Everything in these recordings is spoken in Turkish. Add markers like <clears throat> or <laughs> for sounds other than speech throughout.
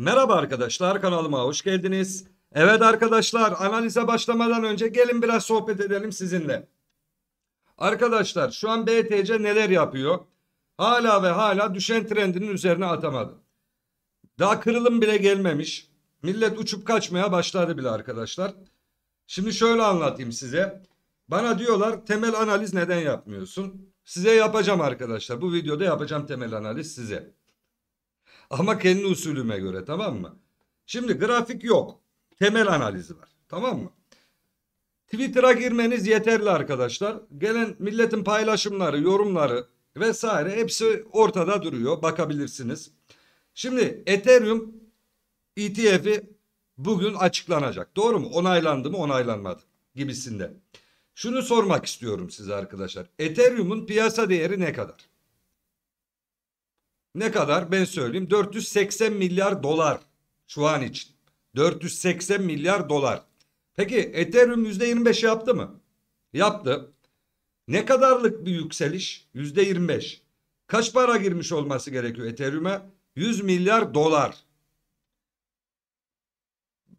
Merhaba arkadaşlar kanalıma hoş geldiniz. Evet arkadaşlar analize başlamadan önce gelin biraz sohbet edelim sizinle. Arkadaşlar şu an BTC neler yapıyor? Hala ve hala düşen trendinin üzerine atamadı. Daha kırılım bile gelmemiş. Millet uçup kaçmaya başladı bile arkadaşlar. Şimdi şöyle anlatayım size. Bana diyorlar temel analiz neden yapmıyorsun? Size yapacağım arkadaşlar. Bu videoda yapacağım temel analiz size. Ama kendi usulüme göre tamam mı? Şimdi grafik yok. Temel analizi var. Tamam mı? Twitter'a girmeniz yeterli arkadaşlar. Gelen milletin paylaşımları, yorumları vesaire hepsi ortada duruyor. Bakabilirsiniz. Şimdi Ethereum ETF'i bugün açıklanacak. Doğru mu? Onaylandı mı? Onaylanmadı gibisinde. Şunu sormak istiyorum size arkadaşlar. Ethereum'un piyasa değeri ne kadar? ne kadar ben söyleyeyim 480 milyar dolar şu an için 480 milyar dolar. Peki Ethereum %25 yaptı mı? Yaptı. Ne kadarlık bir yükseliş? %25. Kaç para girmiş olması gerekiyor Ethereum'e? 100 milyar dolar.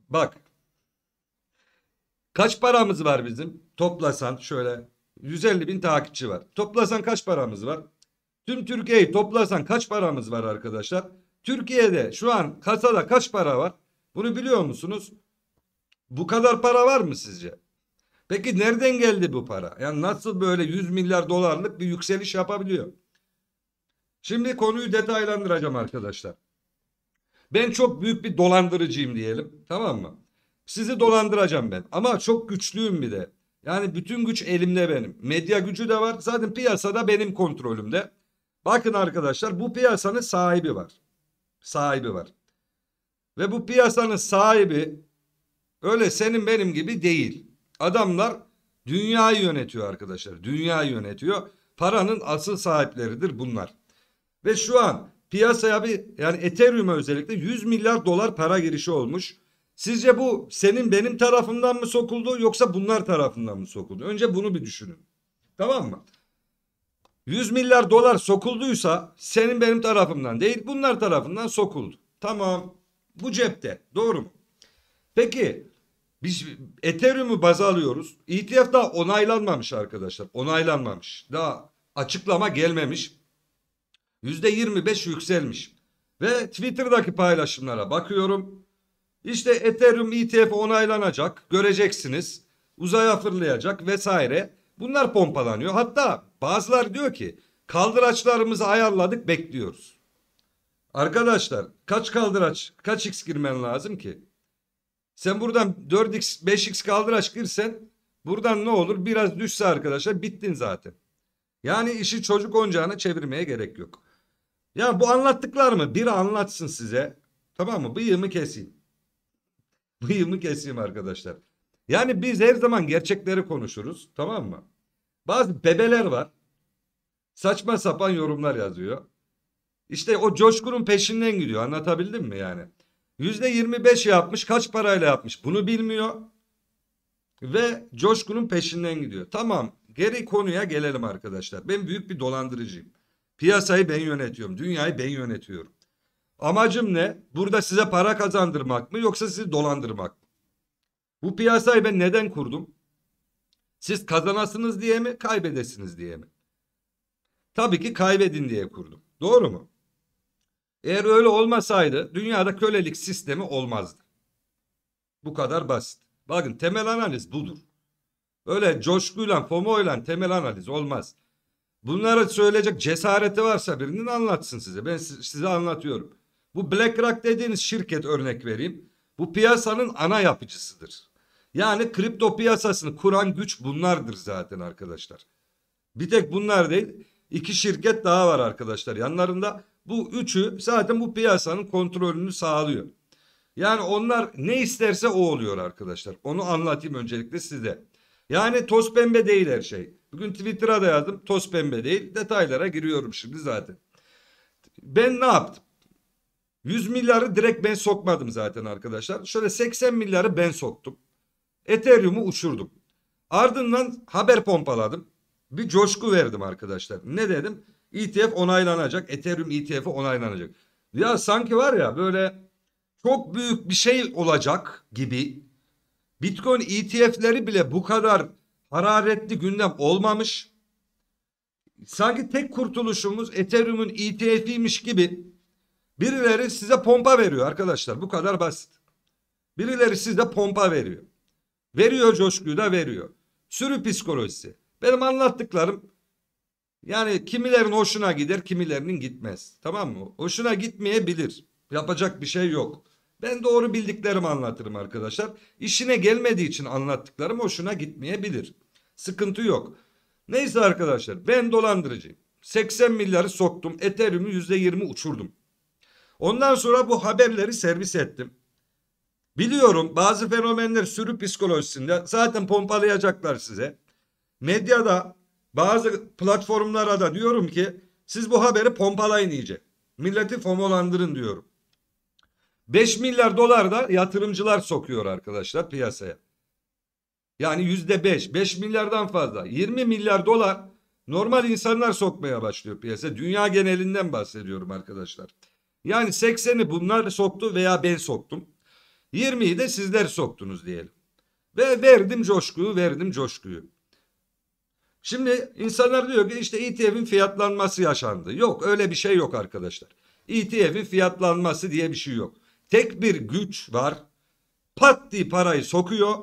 Bak. Kaç paramız var bizim? Toplasan şöyle 150 bin takipçi var. Toplasan kaç paramız var? Tüm Türkiye'yi toplasan kaç paramız var arkadaşlar? Türkiye'de şu an kasada kaç para var? Bunu biliyor musunuz? Bu kadar para var mı sizce? Peki nereden geldi bu para? Yani nasıl böyle 100 milyar dolarlık bir yükseliş yapabiliyor? Şimdi konuyu detaylandıracağım arkadaşlar. Ben çok büyük bir dolandırıcıyım diyelim. Tamam mı? Sizi dolandıracağım ben. Ama çok güçlüyüm bir de. Yani bütün güç elimde benim. Medya gücü de var. Zaten piyasada benim kontrolümde. Bakın arkadaşlar bu piyasanın sahibi var. Sahibi var. Ve bu piyasanın sahibi öyle senin benim gibi değil. Adamlar dünyayı yönetiyor arkadaşlar. Dünyayı yönetiyor. Paranın asıl sahipleridir bunlar. Ve şu an piyasaya bir yani Ethereum'a özellikle 100 milyar dolar para girişi olmuş. Sizce bu senin benim tarafından mı sokuldu yoksa bunlar tarafından mı sokuldu? Önce bunu bir düşünün. Tamam mı? 100 milyar dolar sokulduysa senin benim tarafımdan değil bunlar tarafından sokuldu. Tamam bu cepte doğru mu? Peki biz Ethereum'u baz alıyoruz. ETF daha onaylanmamış arkadaşlar. Onaylanmamış. Daha açıklama gelmemiş. %25 yükselmiş. Ve Twitter'daki paylaşımlara bakıyorum. İşte Ethereum ETF onaylanacak. Göreceksiniz. Uzaya fırlayacak vesaire. Bunlar pompalanıyor. Hatta bazılar diyor ki kaldıraçlarımızı ayarladık bekliyoruz. Arkadaşlar kaç kaldıraç kaç x girmen lazım ki? Sen buradan 4x 5x kaldıraç girsen buradan ne olur biraz düşse arkadaşlar bittin zaten. Yani işi çocuk oyuncağına çevirmeye gerek yok. Ya bu anlattıklar mı? Biri anlatsın size. Tamam mı? Bıyığımı keseyim. <laughs> Bıyığımı keseyim arkadaşlar. Yani biz her zaman gerçekleri konuşuruz tamam mı? Bazı bebeler var. Saçma sapan yorumlar yazıyor. İşte o coşkunun peşinden gidiyor anlatabildim mi yani? Yüzde 25 yapmış kaç parayla yapmış bunu bilmiyor. Ve coşkunun peşinden gidiyor. Tamam geri konuya gelelim arkadaşlar. Ben büyük bir dolandırıcıyım. Piyasayı ben yönetiyorum. Dünyayı ben yönetiyorum. Amacım ne? Burada size para kazandırmak mı yoksa sizi dolandırmak mı? Bu piyasayı ben neden kurdum? Siz kazanasınız diye mi, kaybedesiniz diye mi? Tabii ki kaybedin diye kurdum. Doğru mu? Eğer öyle olmasaydı dünyada kölelik sistemi olmazdı. Bu kadar basit. Bakın temel analiz budur. Öyle coşkuyla, FOMO'yla temel analiz olmaz. Bunlara söyleyecek cesareti varsa birinin anlatsın size. Ben size anlatıyorum. Bu BlackRock dediğiniz şirket örnek vereyim. Bu piyasanın ana yapıcısıdır. Yani kripto piyasasını kuran güç bunlardır zaten arkadaşlar. Bir tek bunlar değil. iki şirket daha var arkadaşlar yanlarında. Bu üçü zaten bu piyasanın kontrolünü sağlıyor. Yani onlar ne isterse o oluyor arkadaşlar. Onu anlatayım öncelikle size. Yani toz pembe değil her şey. Bugün Twitter'a da yazdım toz pembe değil. Detaylara giriyorum şimdi zaten. Ben ne yaptım? 100 milyarı direkt ben sokmadım zaten arkadaşlar. Şöyle 80 milyarı ben soktum. Ethereum'u uçurdum. Ardından haber pompaladım. Bir coşku verdim arkadaşlar. Ne dedim? ETF onaylanacak. Ethereum ETF'i onaylanacak. Ya sanki var ya böyle çok büyük bir şey olacak gibi. Bitcoin ETF'leri bile bu kadar hararetli gündem olmamış. Sanki tek kurtuluşumuz Ethereum'un ETF'iymiş gibi birileri size pompa veriyor arkadaşlar. Bu kadar basit. Birileri size pompa veriyor. Veriyor coşkuyu da veriyor. Sürü psikolojisi. Benim anlattıklarım yani kimilerin hoşuna gider kimilerinin gitmez. Tamam mı? Hoşuna gitmeyebilir. Yapacak bir şey yok. Ben doğru bildiklerimi anlatırım arkadaşlar. İşine gelmediği için anlattıklarım hoşuna gitmeyebilir. Sıkıntı yok. Neyse arkadaşlar ben dolandırıcıyım. 80 milyarı soktum. Ethereum'u %20 uçurdum. Ondan sonra bu haberleri servis ettim. Biliyorum bazı fenomenler sürü psikolojisinde zaten pompalayacaklar size. Medyada bazı platformlara da diyorum ki siz bu haberi pompalayın iyice. Milleti fomolandırın diyorum. 5 milyar dolar da yatırımcılar sokuyor arkadaşlar piyasaya. Yani yüzde beş, beş milyardan fazla. 20 milyar dolar normal insanlar sokmaya başlıyor piyasa. Dünya genelinden bahsediyorum arkadaşlar. Yani sekseni bunlar soktu veya ben soktum. 20'yi de sizler soktunuz diyelim. Ve verdim coşkuyu, verdim coşkuyu. Şimdi insanlar diyor ki işte ETF'in fiyatlanması yaşandı. Yok öyle bir şey yok arkadaşlar. ETF'in fiyatlanması diye bir şey yok. Tek bir güç var. Pat diye parayı sokuyor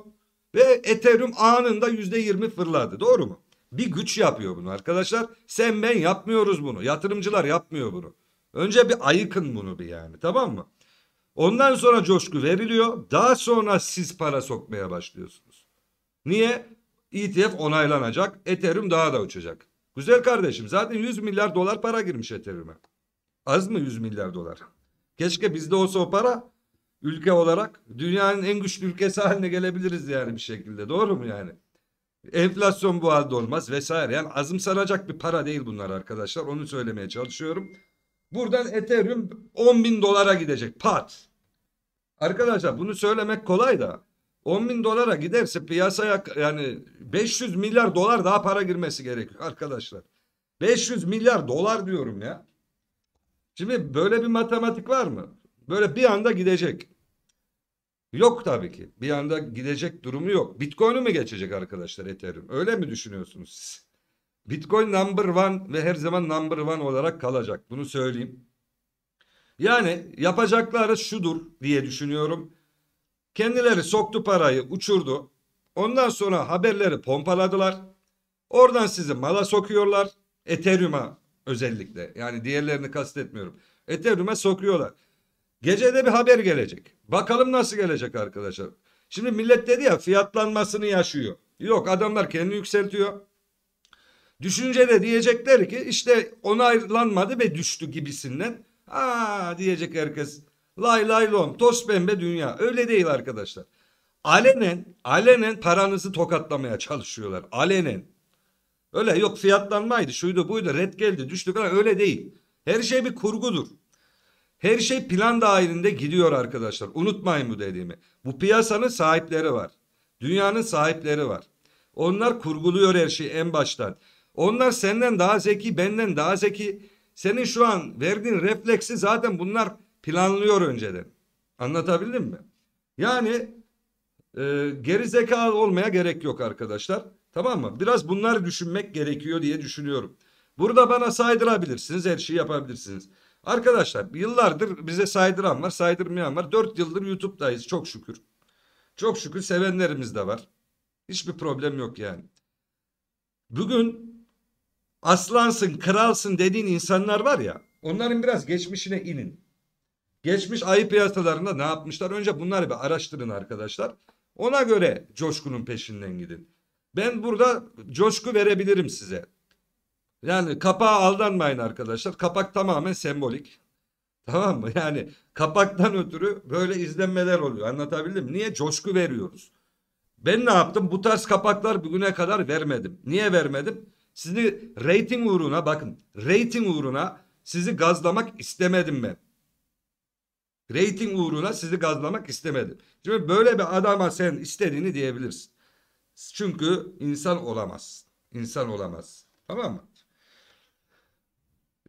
ve Ethereum anında yüzde yirmi fırladı. Doğru mu? Bir güç yapıyor bunu arkadaşlar. Sen ben yapmıyoruz bunu. Yatırımcılar yapmıyor bunu. Önce bir ayıkın bunu bir yani tamam mı? Ondan sonra coşku veriliyor. Daha sonra siz para sokmaya başlıyorsunuz. Niye? ETF onaylanacak. Ethereum daha da uçacak. Güzel kardeşim zaten 100 milyar dolar para girmiş Ethereum'e. Az mı 100 milyar dolar? Keşke bizde olsa o para ülke olarak dünyanın en güçlü ülkesi haline gelebiliriz yani bir şekilde. Doğru mu yani? Enflasyon bu halde olmaz vesaire. Yani azımsanacak bir para değil bunlar arkadaşlar. Onu söylemeye çalışıyorum. Buradan Ethereum 10 bin dolara gidecek. Pat. Arkadaşlar bunu söylemek kolay da 10 bin dolara giderse piyasaya yani 500 milyar dolar daha para girmesi gerekiyor arkadaşlar. 500 milyar dolar diyorum ya. Şimdi böyle bir matematik var mı? Böyle bir anda gidecek. Yok tabii ki. Bir anda gidecek durumu yok. Bitcoin'i mi geçecek arkadaşlar Ethereum? Öyle mi düşünüyorsunuz siz? Bitcoin number one ve her zaman number one olarak kalacak. Bunu söyleyeyim. Yani yapacakları şudur diye düşünüyorum. Kendileri soktu parayı uçurdu. Ondan sonra haberleri pompaladılar. Oradan sizi mala sokuyorlar. Ethereum'a özellikle. Yani diğerlerini kastetmiyorum. Ethereum'a sokuyorlar. Gecede bir haber gelecek. Bakalım nasıl gelecek arkadaşlar. Şimdi millet dedi ya fiyatlanmasını yaşıyor. Yok adamlar kendini yükseltiyor. Düşünce de diyecekler ki işte onaylanmadı ve düştü gibisinden. Aa diyecek herkes. Lay lay lom toz pembe dünya. Öyle değil arkadaşlar. Alenen, alenen paranızı tokatlamaya çalışıyorlar. Alenen. Öyle yok fiyatlanmaydı şuydu buydu red geldi düştü falan öyle değil. Her şey bir kurgudur. Her şey plan dahilinde gidiyor arkadaşlar. Unutmayın bu dediğimi. Bu piyasanın sahipleri var. Dünyanın sahipleri var. Onlar kurguluyor her şeyi en baştan. Onlar senden daha zeki, benden daha zeki. Senin şu an verdiğin refleksi zaten bunlar planlıyor önceden. Anlatabildim mi? Yani e, geri zekalı olmaya gerek yok arkadaşlar. Tamam mı? Biraz bunlar düşünmek gerekiyor diye düşünüyorum. Burada bana saydırabilirsiniz, her şeyi yapabilirsiniz. Arkadaşlar yıllardır bize saydıran var, saydırmayan var. Dört yıldır YouTube'dayız çok şükür. Çok şükür sevenlerimiz de var. Hiçbir problem yok yani. Bugün aslansın, kralsın dediğin insanlar var ya. Onların biraz geçmişine inin. Geçmiş ayı piyasalarında ne yapmışlar? Önce bunları bir araştırın arkadaşlar. Ona göre coşkunun peşinden gidin. Ben burada coşku verebilirim size. Yani kapağa aldanmayın arkadaşlar. Kapak tamamen sembolik. <laughs> Tamam mı? Yani kapaktan ötürü böyle izlenmeler oluyor. Anlatabildim mi? Niye coşku veriyoruz? Ben ne yaptım? Bu tarz kapaklar bugüne kadar vermedim. Niye vermedim? Sizi reyting uğruna bakın. Reyting uğruna sizi gazlamak istemedim ben. Reyting uğruna sizi gazlamak istemedim. Şimdi böyle bir adama sen istediğini diyebilirsin. Çünkü insan olamaz. İnsan olamaz. Tamam mı?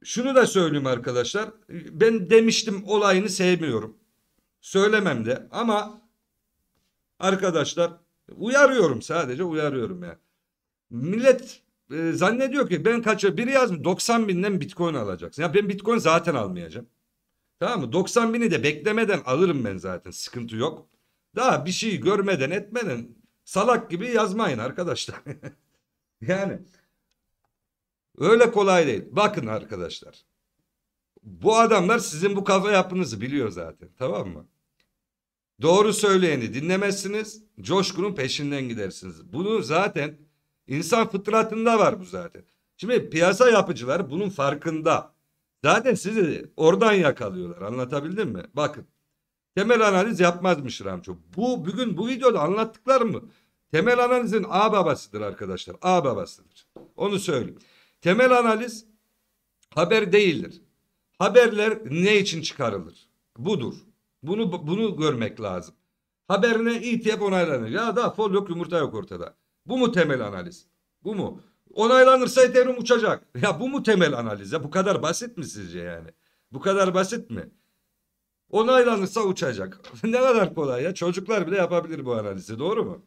Şunu da söyleyeyim arkadaşlar. Ben demiştim olayını sevmiyorum. Söylemem de ama arkadaşlar uyarıyorum sadece uyarıyorum ya. Yani. Millet e, zannediyor ki ben kaçıyor biri yazmış 90 binden bitcoin alacaksın. Ya ben bitcoin zaten almayacağım. Tamam mı? 90 bini de beklemeden alırım ben zaten sıkıntı yok. Daha bir şey görmeden etmenin salak gibi yazmayın arkadaşlar. <laughs> yani öyle kolay değil. Bakın arkadaşlar. Bu adamlar sizin bu kafa yapınızı biliyor zaten tamam mı? Doğru söyleyeni dinlemezsiniz. Coşkunun peşinden gidersiniz. Bunu zaten İnsan fıtratında var bu zaten. Şimdi piyasa yapıcılar bunun farkında. Zaten sizi oradan yakalıyorlar. Anlatabildim mi? Bakın. Temel analiz yapmazmış Ramço. Bu bugün bu videoda anlattıklar mı? Temel analizin A babasıdır arkadaşlar. A babasıdır. Onu söyleyeyim. Temel analiz haber değildir. Haberler ne için çıkarılır? Budur. Bunu bunu görmek lazım. Haberine ETF onaylanır. Ya da fol yok yumurta yok ortada. Bu mu temel analiz? Bu mu? Onaylanırsa Ethereum uçacak. <laughs> Ya bu mu temel analiz? Ya bu kadar basit mi sizce yani? Bu kadar basit mi? Onaylanırsa uçacak. <laughs> ne kadar kolay ya. Çocuklar bile yapabilir bu analizi. Doğru mu?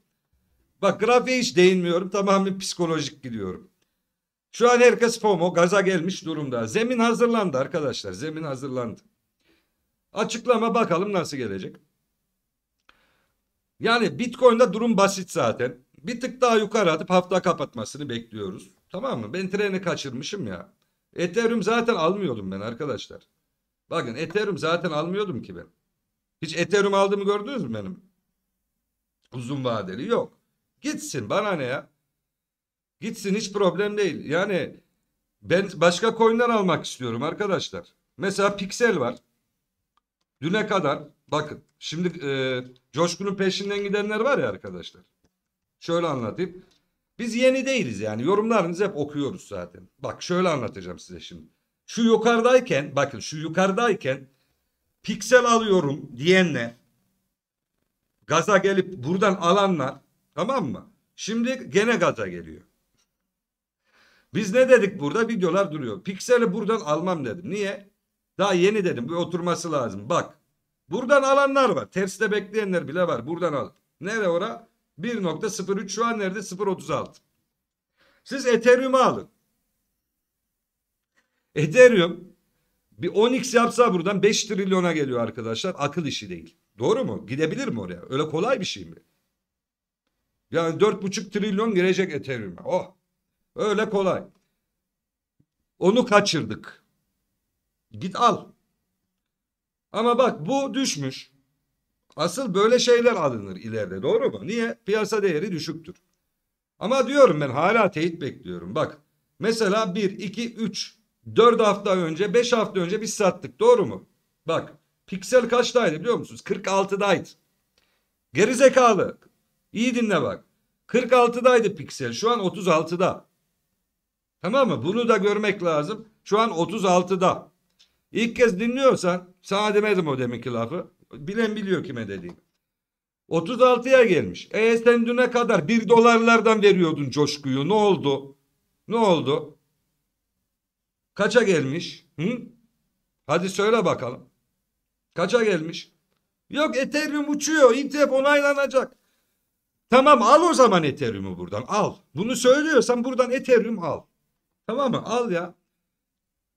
Bak grafiğe hiç değinmiyorum. Tamamen psikolojik gidiyorum. Şu an herkes FOMO gaza gelmiş durumda. Zemin hazırlandı arkadaşlar. Zemin hazırlandı. Açıklama bakalım nasıl gelecek. Yani Bitcoin'de durum basit zaten bir tık daha yukarı atıp hafta kapatmasını bekliyoruz. Tamam mı? Ben treni kaçırmışım ya. Ethereum zaten almıyordum ben arkadaşlar. Bakın Ethereum zaten almıyordum ki ben. Hiç Ethereum aldığımı gördünüz mü benim? Uzun vadeli yok. Gitsin bana ne ya? Gitsin hiç problem değil. Yani ben başka coin'den almak istiyorum arkadaşlar. Mesela Pixel var. Düne kadar bakın şimdi e, Coşkun'un peşinden gidenler var ya arkadaşlar. Şöyle anlatayım. Biz yeni değiliz yani yorumlarınızı hep okuyoruz zaten. Bak şöyle anlatacağım size şimdi. Şu yukarıdayken bakın şu yukarıdayken piksel alıyorum diyenle gaza gelip buradan alanlar tamam mı? Şimdi gene gaza geliyor. Biz ne dedik burada? Videolar duruyor. Pikseli buradan almam dedim. Niye? Daha yeni dedim. Bir oturması lazım. Bak. Buradan alanlar var. Terste bekleyenler bile var. Buradan al. Nere ora? 1.03 şu an nerede? 0.36. Siz Ethereum'u alın. Ethereum bir 10x yapsa buradan 5 trilyona geliyor arkadaşlar. Akıl işi değil. Doğru mu? Gidebilir mi oraya? Öyle kolay bir şey mi? Yani 4,5 trilyon girecek Ethereum'a. Oh. Öyle kolay. Onu kaçırdık. Git al. Ama bak bu düşmüş. Asıl böyle şeyler alınır ileride doğru mu? Niye? Piyasa değeri düşüktür. Ama diyorum ben hala teyit bekliyorum. Bak mesela 1, 2, 3, 4 hafta önce 5 hafta önce biz sattık doğru mu? Bak piksel kaçtaydı biliyor musunuz? 46'daydı. Gerizekalı. İyi dinle bak. 46'daydı piksel şu an 36'da. Tamam mı? Bunu da görmek lazım. Şu an 36'da. İlk kez dinliyorsan sana demedim o deminki lafı. Bilen biliyor kime dediğim. 36'ya gelmiş. E sen düne kadar 1 dolarlardan veriyordun coşkuyu. Ne oldu? Ne oldu? Kaça gelmiş? Hı? Hadi söyle bakalım. Kaça gelmiş? Yok Ethereum uçuyor. İntep onaylanacak. Tamam al o zaman Ethereum'u buradan al. Bunu söylüyorsan buradan Ethereum al. Tamam mı? Al ya.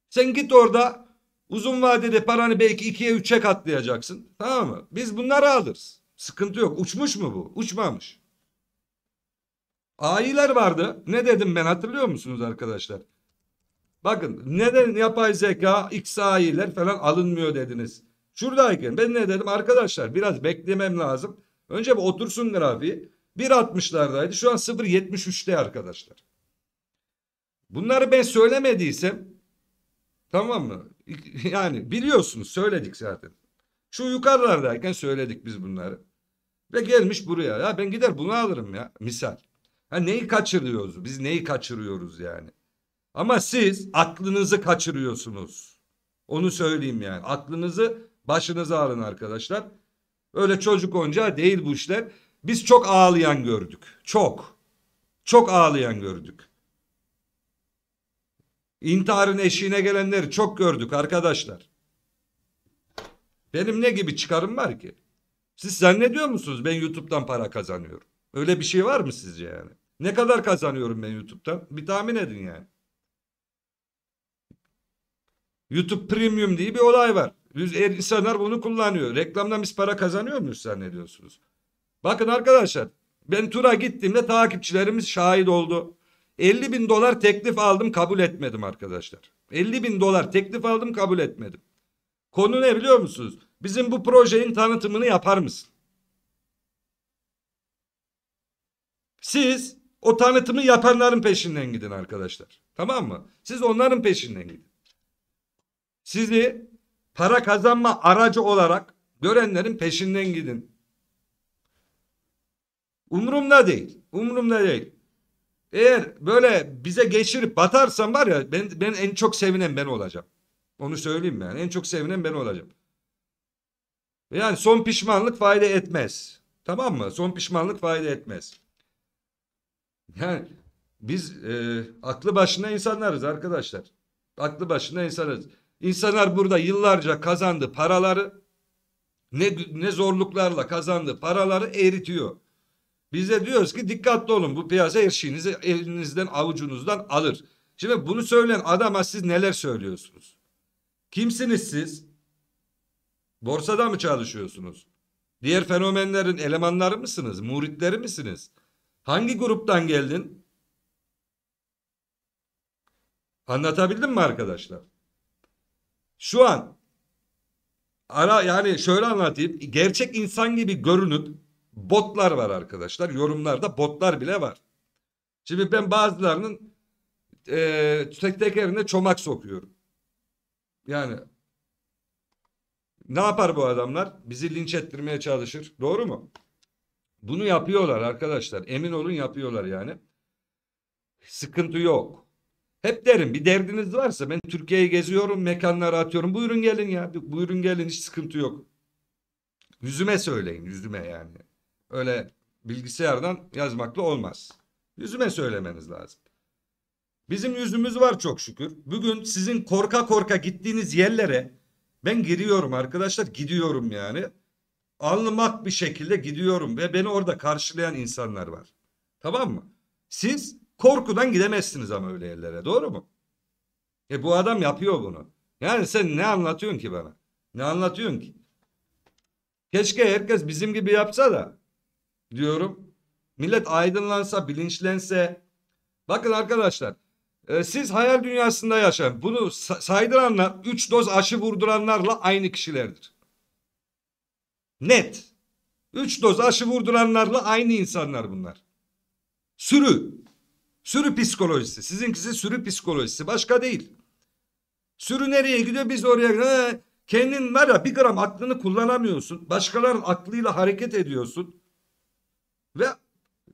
Sen git orada Uzun vadede paranı belki ikiye üçe katlayacaksın. Tamam mı? Biz bunları alırız. Sıkıntı yok. Uçmuş mu bu? Uçmamış. Ayiler vardı. Ne dedim ben hatırlıyor musunuz arkadaşlar? Bakın neden yapay zeka, X ayiler falan alınmıyor dediniz. Şuradayken ben ne dedim? Arkadaşlar biraz beklemem lazım. Önce bir otursun grafiği. 1.60'lardaydı. Şu an 0.73'te arkadaşlar. Bunları ben söylemediysem Tamam mı? <laughs> Yani biliyorsunuz söyledik zaten. Şu yukarılardayken söyledik biz bunları. Ve gelmiş buraya. Ya ben gider bunu alırım ya. Misal. Ha neyi kaçırıyoruz? Biz neyi kaçırıyoruz yani? Ama siz aklınızı kaçırıyorsunuz. Onu söyleyeyim yani. Aklınızı başınıza alın arkadaşlar. Öyle çocuk oyuncağı değil bu işler. Biz çok ağlayan gördük. Çok. Çok ağlayan gördük. İntiharın eşiğine gelenleri çok gördük arkadaşlar. Benim ne gibi çıkarım var ki? Siz zannediyor musunuz ben YouTube'dan para kazanıyorum? Öyle bir şey var mı sizce yani? Ne kadar kazanıyorum ben YouTube'dan? Bir tahmin edin yani. YouTube Premium diye bir olay var. İnsanlar bunu kullanıyor. Reklamdan biz para kazanıyor muyuz zannediyorsunuz? Bakın arkadaşlar ben tura gittiğimde takipçilerimiz şahit oldu. 50 bin dolar teklif aldım kabul etmedim arkadaşlar. 50 bin dolar teklif aldım kabul etmedim. Konu ne biliyor musunuz? Bizim bu projenin tanıtımını yapar mısın? Siz o tanıtımı yapanların peşinden gidin arkadaşlar. Tamam mı? Siz onların peşinden gidin. Sizi para kazanma aracı olarak görenlerin peşinden gidin. Umurumda değil. Umurumda değil. Eğer böyle bize geçirip batarsam var ya ben, ben en çok sevinen ben olacağım. Onu söyleyeyim yani. En çok sevinen ben olacağım. Yani son pişmanlık fayda etmez. Tamam mı? Son pişmanlık fayda etmez. Yani biz e, aklı başında insanlarız arkadaşlar. Aklı başında insanız. İnsanlar burada yıllarca kazandı paraları ne, ne zorluklarla kazandı paraları eritiyor. Biz de diyoruz ki dikkatli olun bu piyasa her şeyinizi elinizden avucunuzdan alır. Şimdi bunu söyleyen adama siz neler söylüyorsunuz? Kimsiniz siz? Borsada mı çalışıyorsunuz? Diğer fenomenlerin elemanları mısınız? Muritleri misiniz? Hangi gruptan geldin? Anlatabildim mi arkadaşlar? Şu an ara yani şöyle anlatayım. Gerçek insan gibi görünüp botlar var arkadaşlar. Yorumlarda botlar bile var. Şimdi ben bazılarının e, tek tekerine çomak sokuyorum. Yani ne yapar bu adamlar? Bizi linç ettirmeye çalışır. Doğru mu? Bunu yapıyorlar arkadaşlar. Emin olun yapıyorlar yani. Sıkıntı yok. Hep derim bir derdiniz varsa ben Türkiye'yi geziyorum mekanlara atıyorum. Buyurun gelin ya buyurun gelin hiç sıkıntı yok. Yüzüme söyleyin yüzüme yani öyle bilgisayardan yazmakla olmaz. Yüzüme söylemeniz lazım. Bizim yüzümüz var çok şükür. Bugün sizin korka korka gittiğiniz yerlere ben giriyorum arkadaşlar gidiyorum yani. Anlamak bir şekilde gidiyorum ve beni orada karşılayan insanlar var. Tamam mı? Siz korkudan gidemezsiniz ama öyle yerlere doğru mu? E bu adam yapıyor bunu. Yani sen ne anlatıyorsun ki bana? Ne anlatıyorsun ki? Keşke herkes bizim gibi yapsa da diyorum. Millet aydınlansa, bilinçlense. Bakın arkadaşlar e, siz hayal dünyasında yaşayın. Bunu saydıranlar 3 doz aşı vurduranlarla aynı kişilerdir. Net. 3 doz aşı vurduranlarla aynı insanlar bunlar. Sürü. Sürü psikolojisi. Sizinkisi sürü psikolojisi. Başka değil. Sürü nereye gidiyor biz oraya gidiyoruz. Kendin var ya bir gram aklını kullanamıyorsun. Başkalarının aklıyla hareket ediyorsun. Ve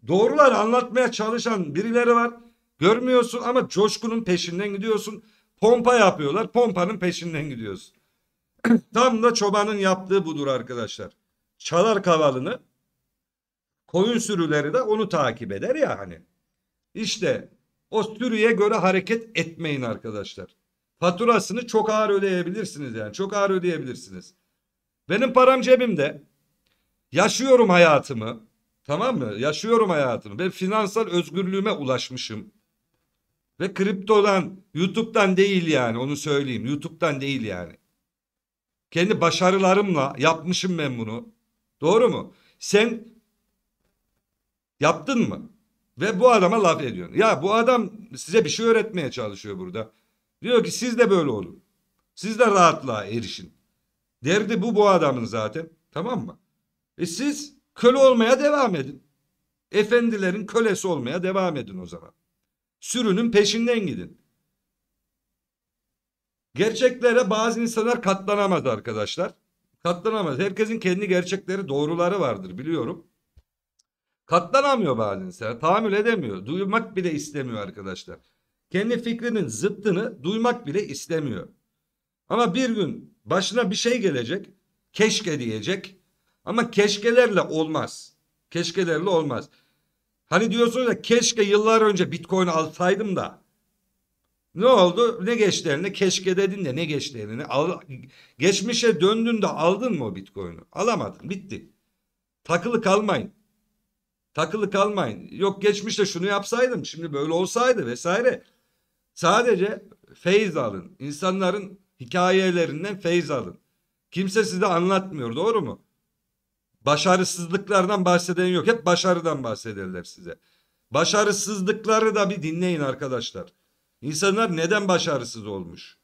doğrular anlatmaya çalışan birileri var. Görmüyorsun ama coşkunun peşinden gidiyorsun. Pompa yapıyorlar. Pompanın peşinden gidiyorsun. <clears throat> Tam da çobanın yaptığı budur arkadaşlar. Çalar kavalını. Koyun sürüleri de onu takip eder ya hani. İşte o sürüye göre hareket etmeyin arkadaşlar. Faturasını çok ağır ödeyebilirsiniz yani. Çok ağır ödeyebilirsiniz. Benim param cebimde. Yaşıyorum hayatımı. Tamam mı? Yaşıyorum hayatımı ve finansal özgürlüğüme ulaşmışım. Ve kriptodan, YouTube'dan değil yani onu söyleyeyim. YouTube'dan değil yani. Kendi başarılarımla yapmışım ben bunu. Doğru mu? Sen yaptın mı? Ve bu adama laf ediyorsun. Ya bu adam size bir şey öğretmeye çalışıyor burada. Diyor ki siz de böyle olun. Siz de rahatlığa erişin. Derdi bu bu adamın zaten. Tamam mı? E siz Köle olmaya devam edin. Efendilerin kölesi olmaya devam edin o zaman. Sürünün peşinden gidin. Gerçeklere bazı insanlar katlanamaz arkadaşlar. Katlanamaz. Herkesin kendi gerçekleri, doğruları vardır biliyorum. Katlanamıyor bazı insanlar. Tahammül edemiyor. Duymak bile istemiyor arkadaşlar. Kendi fikrinin zıttını duymak bile istemiyor. Ama bir gün başına bir şey gelecek. Keşke diyecek. Ama keşkelerle olmaz. Keşkelerle olmaz. Hani diyorsunuz ya keşke yıllar önce bitcoin alsaydım da. Ne oldu? Ne geçti eline? Keşke dedin de ne geçti eline? Al, geçmişe döndün de aldın mı o bitcoin'i? Alamadın. Bitti. Takılı kalmayın. Takılı kalmayın. Yok geçmişte şunu yapsaydım. Şimdi böyle olsaydı vesaire. Sadece feyz alın. İnsanların hikayelerinden feyz alın. Kimse size anlatmıyor. Doğru mu? Başarısızlıklardan bahseden yok. Hep başarıdan bahsederler size. Başarısızlıkları da bir dinleyin arkadaşlar. İnsanlar neden başarısız olmuş?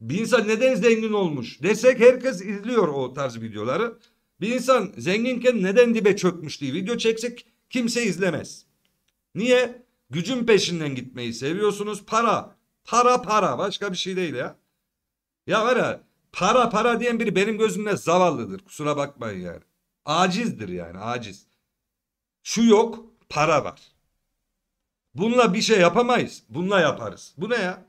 Bir insan neden zengin olmuş desek herkes izliyor o tarz videoları. Bir insan zenginken neden dibe çökmüş diye video çeksek kimse izlemez. Niye? Gücün peşinden gitmeyi seviyorsunuz. Para. Para para. Başka bir şey değil ya. Ya var ya Para para diyen biri benim gözümde zavallıdır. Kusura bakmayın yani. Acizdir yani aciz. Şu yok para var. Bununla bir şey yapamayız. Bununla yaparız. Bu ne ya?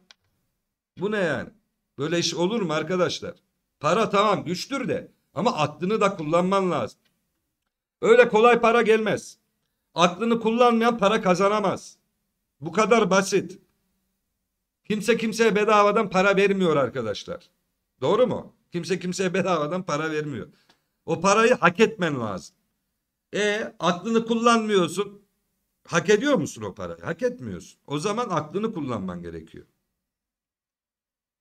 Bu ne yani? Böyle iş olur mu arkadaşlar? Para tamam güçtür de ama aklını da kullanman lazım. Öyle kolay para gelmez. Aklını kullanmayan para kazanamaz. Bu kadar basit. Kimse kimseye bedavadan para vermiyor arkadaşlar. Doğru mu? Kimse kimseye bedavadan para vermiyor. O parayı hak etmen lazım. E aklını kullanmıyorsun. Hak ediyor musun o parayı? Hak etmiyorsun. O zaman aklını kullanman gerekiyor.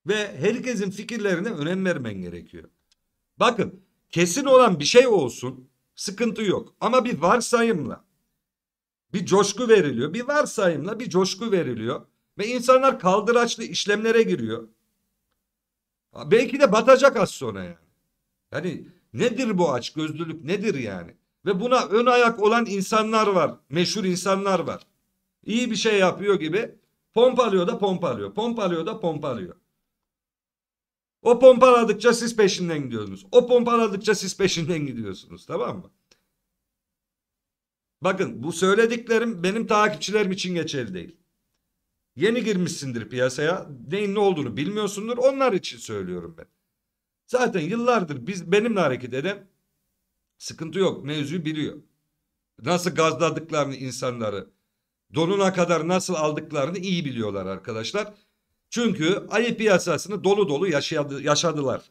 Ve herkesin fikirlerine önem vermen gerekiyor. Bakın kesin olan bir şey olsun sıkıntı yok. Ama bir varsayımla bir coşku veriliyor. Bir varsayımla bir coşku veriliyor. Ve insanlar kaldıraçlı işlemlere giriyor. Belki de batacak az sonra yani. Yani nedir bu aç gözlülük nedir yani? Ve buna ön ayak olan insanlar var. Meşhur insanlar var. İyi bir şey yapıyor gibi pompalıyor da pompalıyor. Pompalıyor da pompalıyor. O pompaladıkça siz peşinden gidiyorsunuz. O pompaladıkça siz peşinden gidiyorsunuz. Tamam mı? Bakın bu söylediklerim benim takipçilerim için geçerli değil. Yeni girmişsindir piyasaya. Neyin ne olduğunu bilmiyorsundur. Onlar için söylüyorum ben. Zaten yıllardır biz benimle hareket eden sıkıntı yok. Mevzuyu biliyor. Nasıl gazladıklarını insanları donuna kadar nasıl aldıklarını iyi biliyorlar arkadaşlar. Çünkü ayı piyasasını dolu dolu yaşadı, yaşadılar.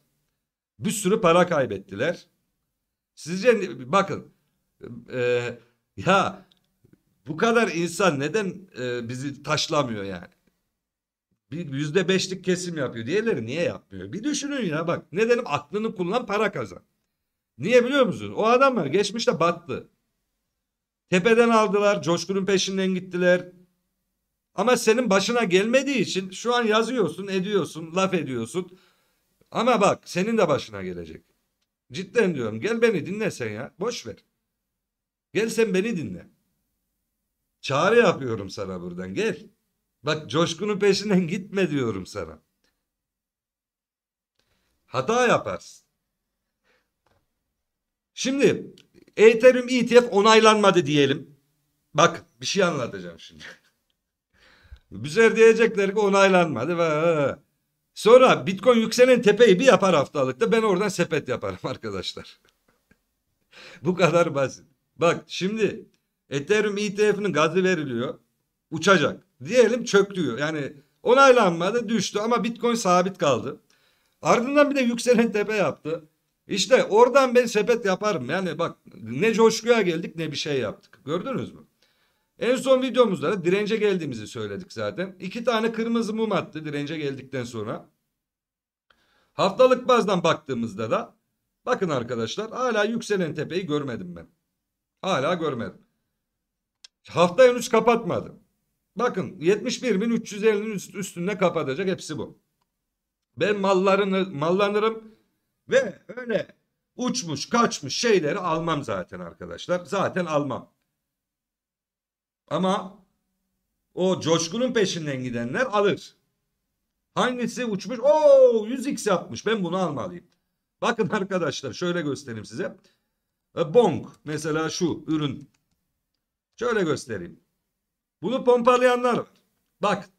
Bir sürü para kaybettiler. Sizce bakın e, ya bu kadar insan neden e, bizi taşlamıyor yani? Bir yüzde beşlik kesim yapıyor. Diğerleri niye yapmıyor? Bir düşünün ya bak. Ne dedim aklını kullan para kazan. Niye biliyor musun? O adamlar geçmişte battı. Tepeden aldılar. Coşkun'un peşinden gittiler. Ama senin başına gelmediği için şu an yazıyorsun, ediyorsun, laf ediyorsun. Ama bak senin de başına gelecek. Cidden diyorum gel beni dinlesen ya. Boş ver. Gel sen beni dinle. Çağrı yapıyorum sana buradan gel. Bak coşkunun peşinden gitme diyorum sana. Hata yaparsın. Şimdi Ethereum ETF onaylanmadı diyelim. Bak bir şey anlatacağım şimdi. <laughs> Bize diyecekler ki onaylanmadı. Sonra Bitcoin yükselen tepeyi bir yapar haftalıkta. Ben oradan sepet yaparım <laughs> arkadaşlar. Bu kadar basit. Bak şimdi Ethereum ETF'nin gazı veriliyor. Uçacak. Diyelim çöktü. Yani onaylanmadı düştü ama Bitcoin sabit kaldı. Ardından bir de yükselen tepe yaptı. İşte oradan ben sepet yaparım. Yani bak ne coşkuya geldik ne bir şey yaptık. Gördünüz mü? En son videomuzda da dirence geldiğimizi söyledik zaten. İki tane kırmızı mum attı dirence geldikten sonra. Haftalık bazdan baktığımızda da bakın arkadaşlar hala yükselen tepeyi görmedim ben. Hala görmedim. Hafta henüz kapatmadım. Bakın 71.350'nin üstünde kapatacak hepsi bu. Ben mallarını mallanırım ve öyle uçmuş kaçmış şeyleri almam zaten arkadaşlar. Zaten almam. Ama o coşkunun peşinden gidenler alır. Hangisi uçmuş? Oo 100x yapmış. Ben bunu almalıyım. Bakın arkadaşlar şöyle göstereyim size. E, Bong mesela şu ürün Şöyle göstereyim. Bunu pompalayanlar var. Bak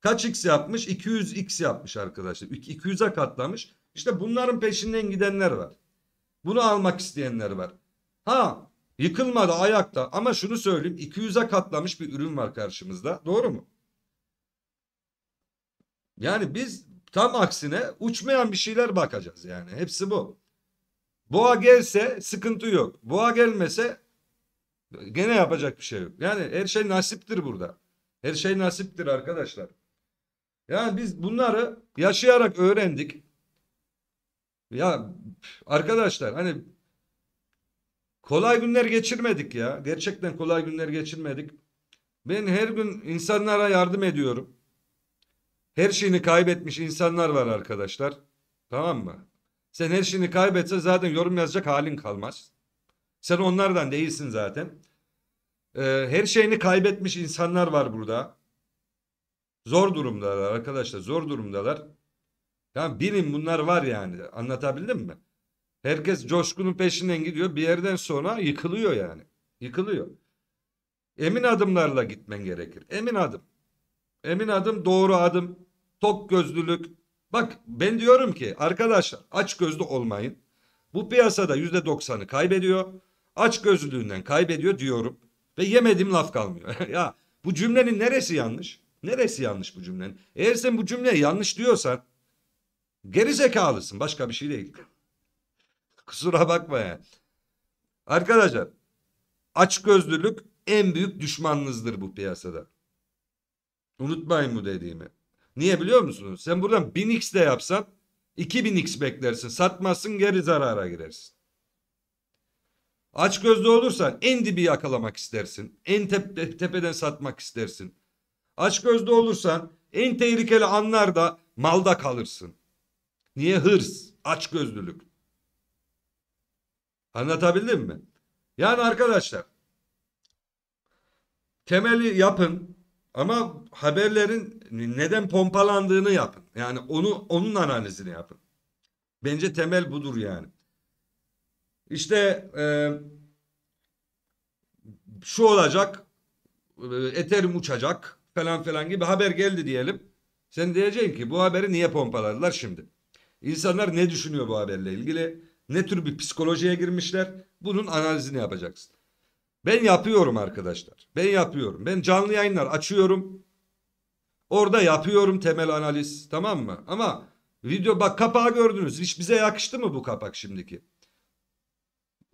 kaç x yapmış? 200x yapmış arkadaşlar. 200'e katlamış. İşte bunların peşinden gidenler var. Bunu almak isteyenler var. Ha yıkılmadı ayakta ama şunu söyleyeyim 200'e katlamış bir ürün var karşımızda. Doğru mu? Yani biz tam aksine uçmayan bir şeyler bakacağız yani. Hepsi bu. Boğa gelse sıkıntı yok. Boğa gelmese Gene yapacak bir şey yok. Yani her şey nasiptir burada. Her şey nasiptir arkadaşlar. Yani biz bunları yaşayarak öğrendik. Ya arkadaşlar hani kolay günler geçirmedik ya. Gerçekten kolay günler geçirmedik. Ben her gün insanlara yardım ediyorum. Her şeyini kaybetmiş insanlar var arkadaşlar. Tamam mı? Sen her şeyini kaybetsen zaten yorum yazacak halin kalmaz. Sen onlardan değilsin zaten. Ee, her şeyini kaybetmiş insanlar var burada. Zor durumdalar arkadaşlar zor durumdalar. Ya bilin bunlar var yani anlatabildim mi? Herkes coşkunun peşinden gidiyor bir yerden sonra yıkılıyor yani. Yıkılıyor. Emin adımlarla gitmen gerekir. Emin adım. Emin adım doğru adım. Tok gözlülük. Bak ben diyorum ki arkadaşlar aç gözlü olmayın. Bu piyasada %90'ı kaybediyor aç gözlülüğünden kaybediyor diyorum ve yemedim laf kalmıyor. <laughs> ya bu cümlenin neresi yanlış? Neresi yanlış bu cümlenin? Eğer sen bu cümle yanlış diyorsan geri zekalısın başka bir şey değil. <laughs> Kusura bakma ya. Arkadaşlar Aç açgözlülük en büyük düşmanınızdır bu piyasada. Unutmayın bu dediğimi. Niye biliyor musunuz? Sen buradan 1000x de yapsan 2000x beklersin. Satmazsın geri zarara girersin. Aç gözlü olursan en dibi yakalamak istersin. En tep tepeden satmak istersin. Aç gözlü olursan en tehlikeli anlarda malda kalırsın. Niye hırs, aç gözlülük? Anlatabildim mi? Yani arkadaşlar temeli yapın ama haberlerin neden pompalandığını yapın. Yani onu onun analizini yapın. Bence temel budur yani. İşte e, şu olacak. E, Ethereum uçacak falan falan gibi haber geldi diyelim. Sen diyeceksin ki bu haberi niye pompaladılar şimdi? İnsanlar ne düşünüyor bu haberle ilgili? Ne tür bir psikolojiye girmişler? Bunun analizini yapacaksın. Ben yapıyorum arkadaşlar. Ben yapıyorum. Ben canlı yayınlar açıyorum. Orada yapıyorum temel analiz. Tamam mı? Ama video bak kapağı gördünüz. Hiç bize yakıştı mı bu kapak şimdiki?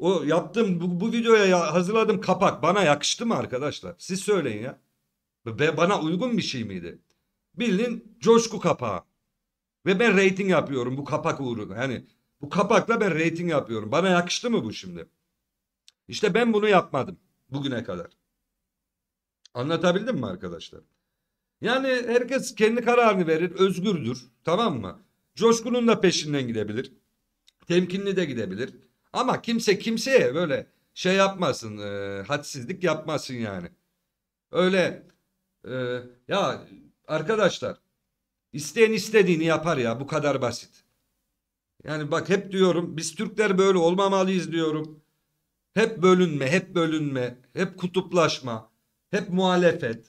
O yaptım bu, bu videoya ya- hazırladım kapak bana yakıştı mı arkadaşlar? Siz söyleyin ya. Be, bana uygun bir şey miydi? Bildiğin coşku kapağı. Ve ben rating yapıyorum bu kapak uğruna. Yani bu kapakla ben rating yapıyorum. Bana yakıştı mı bu şimdi? İşte ben bunu yapmadım bugüne kadar. Anlatabildim mi arkadaşlar? Yani herkes kendi kararını verir, özgürdür. Tamam mı? Coşkunun da peşinden gidebilir. Temkinli de gidebilir. Ama kimse kimseye böyle şey yapmasın. E, hadsizlik yapmasın yani. Öyle e, ya arkadaşlar isteyen istediğini yapar ya bu kadar basit. Yani bak hep diyorum biz Türkler böyle olmamalıyız diyorum. Hep bölünme, hep bölünme, hep kutuplaşma, hep muhalefet.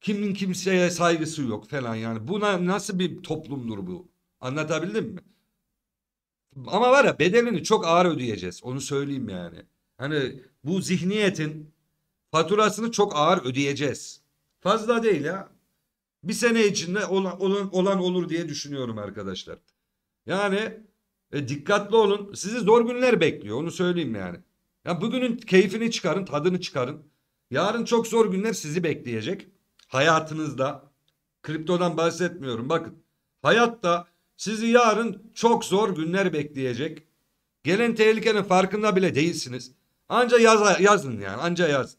Kimin kimseye saygısı yok falan yani. Buna nasıl bir toplumdur bu? Anlatabildim mi? Ama var ya bedelini çok ağır ödeyeceğiz. Onu söyleyeyim yani. Hani bu zihniyetin faturasını çok ağır ödeyeceğiz. Fazla değil ya. Bir sene içinde olan, olan, olan olur diye düşünüyorum arkadaşlar. Yani e, dikkatli olun. Sizi zor günler bekliyor. Onu söyleyeyim yani. Ya bugünün keyfini çıkarın, tadını çıkarın. Yarın çok zor günler sizi bekleyecek. Hayatınızda. Kriptodan bahsetmiyorum. Bakın hayatta sizi yarın çok zor günler bekleyecek. Gelen tehlikenin farkında bile değilsiniz. Anca yaz, yazın yani anca yaz.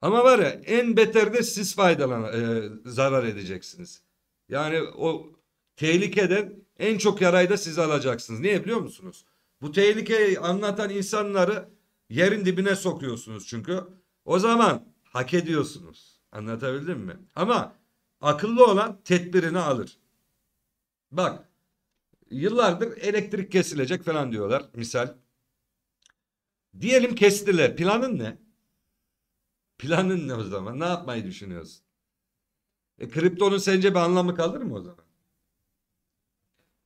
Ama var ya en beterde siz faydalan e, zarar edeceksiniz. Yani o tehlikeden en çok yarayı da siz alacaksınız. Niye biliyor musunuz? Bu tehlikeyi anlatan insanları yerin dibine sokuyorsunuz çünkü. O zaman hak ediyorsunuz. Anlatabildim mi? Ama akıllı olan tedbirini alır. Bak yıllardır elektrik kesilecek falan diyorlar misal. Diyelim kestiler. Planın ne? Planın ne o zaman? Ne yapmayı düşünüyorsun? E, kriptonun sence bir anlamı kalır mı o zaman?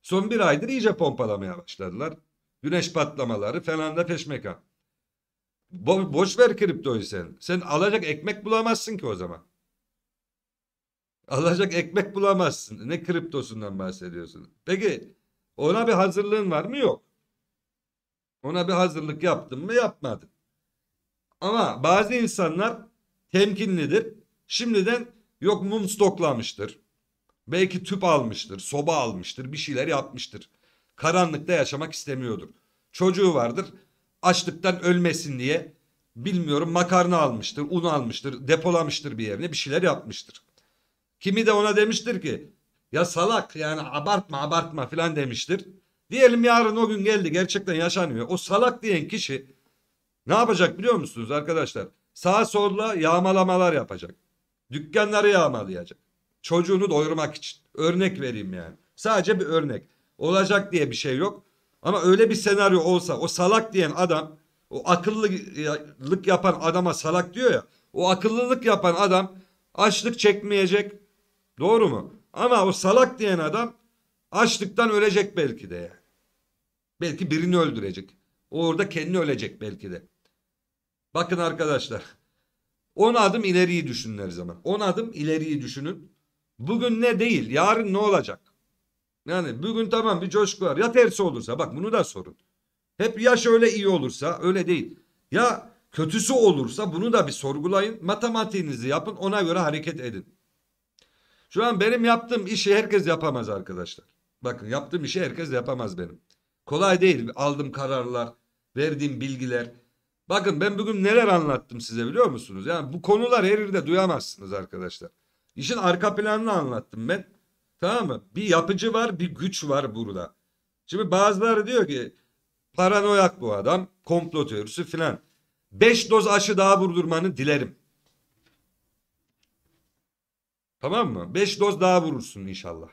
Son bir aydır iyice pompalamaya başladılar. Güneş patlamaları falan da peşmeka. Bo boş ver kriptoyu sen. Sen alacak ekmek bulamazsın ki o zaman. Alacak ekmek bulamazsın. Ne kriptosundan bahsediyorsun? Peki ona bir hazırlığın var mı? Yok. Ona bir hazırlık yaptın mı? Yapmadın. Ama bazı insanlar temkinlidir. Şimdiden yok mum stoklamıştır. Belki tüp almıştır, soba almıştır, bir şeyler yapmıştır. Karanlıkta yaşamak istemiyordur. Çocuğu vardır. Açlıktan ölmesin diye bilmiyorum makarna almıştır, un almıştır, depolamıştır bir yerine bir şeyler yapmıştır. Kimi de ona demiştir ki ya salak yani abartma abartma filan demiştir. Diyelim yarın o gün geldi gerçekten yaşanıyor. O salak diyen kişi ne yapacak biliyor musunuz arkadaşlar? Sağa solla yağmalamalar yapacak. Dükkanları yağmalayacak. Çocuğunu doyurmak için. Örnek vereyim yani. Sadece bir örnek. Olacak diye bir şey yok. Ama öyle bir senaryo olsa o salak diyen adam o akıllılık yapan adama salak diyor ya. O akıllılık yapan adam açlık çekmeyecek, Doğru mu? Ama o salak diyen adam açlıktan ölecek belki de yani. Belki birini öldürecek. O orada kendi ölecek belki de. Bakın arkadaşlar. 10 adım ileriyi düşünün her zaman. 10 adım ileriyi düşünün. Bugün ne değil yarın ne olacak? Yani bugün tamam bir coşku var. Ya tersi olursa bak bunu da sorun. Hep ya şöyle iyi olursa öyle değil. Ya kötüsü olursa bunu da bir sorgulayın. Matematiğinizi yapın ona göre hareket edin. Şu an benim yaptığım işi herkes yapamaz arkadaşlar. Bakın yaptığım işi herkes yapamaz benim. Kolay değil. Aldığım kararlar, verdiğim bilgiler. Bakın ben bugün neler anlattım size biliyor musunuz? Yani bu konular her yerde duyamazsınız arkadaşlar. İşin arka planını anlattım ben. Tamam mı? Bir yapıcı var, bir güç var burada. Şimdi bazıları diyor ki paranoyak bu adam, komplo teorisi filan. 5 doz aşı daha vurdurmanı dilerim. Tamam mı? 5 doz daha vurursun inşallah.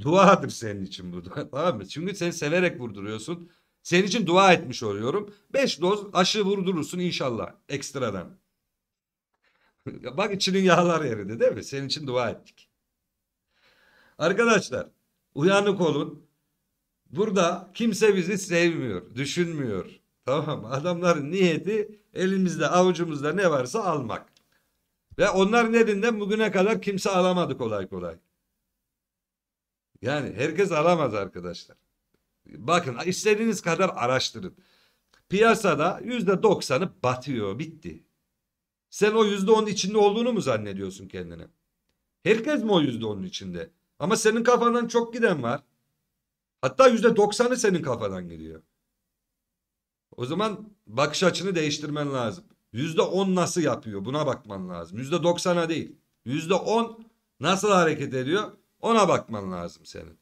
Duadır senin için bu. <laughs> tamam mı? Çünkü sen severek vurduruyorsun. Senin için dua etmiş oluyorum. 5 doz aşı vurdurursun inşallah ekstradan. <laughs> Bak içinin yağlar yerinde değil mi? Senin için dua ettik. Arkadaşlar uyanık olun. Burada kimse bizi sevmiyor, düşünmüyor. Tamam mı? adamların niyeti elimizde avucumuzda ne varsa almak. Ve onların elinden bugüne kadar kimse alamadı kolay kolay. Yani herkes alamaz arkadaşlar. Bakın istediğiniz kadar araştırın. Piyasada yüzde doksanı batıyor bitti. Sen o yüzde onun içinde olduğunu mu zannediyorsun kendine? Herkes mi o yüzde onun içinde? Ama senin kafandan çok giden var. Hatta yüzde doksanı senin kafadan gidiyor. O zaman bakış açını değiştirmen lazım. %10 nasıl yapıyor buna bakman lazım. %90'a değil. %10 nasıl hareket ediyor ona bakman lazım senin.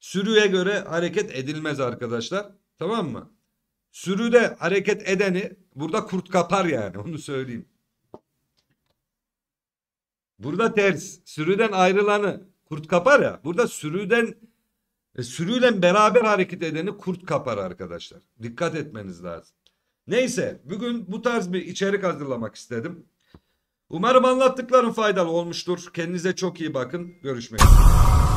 Sürüye göre hareket edilmez arkadaşlar. Tamam mı? Sürüde hareket edeni burada kurt kapar yani <laughs> onu söyleyeyim. Burada ters. Sürüden ayrılanı kurt kapar ya. Burada sürüden e, sürüyle beraber hareket edeni kurt kapar arkadaşlar. Dikkat etmeniz lazım. Neyse bugün bu tarz bir içerik hazırlamak istedim. Umarım anlattıklarım faydalı olmuştur. Kendinize çok iyi bakın. Görüşmek üzere.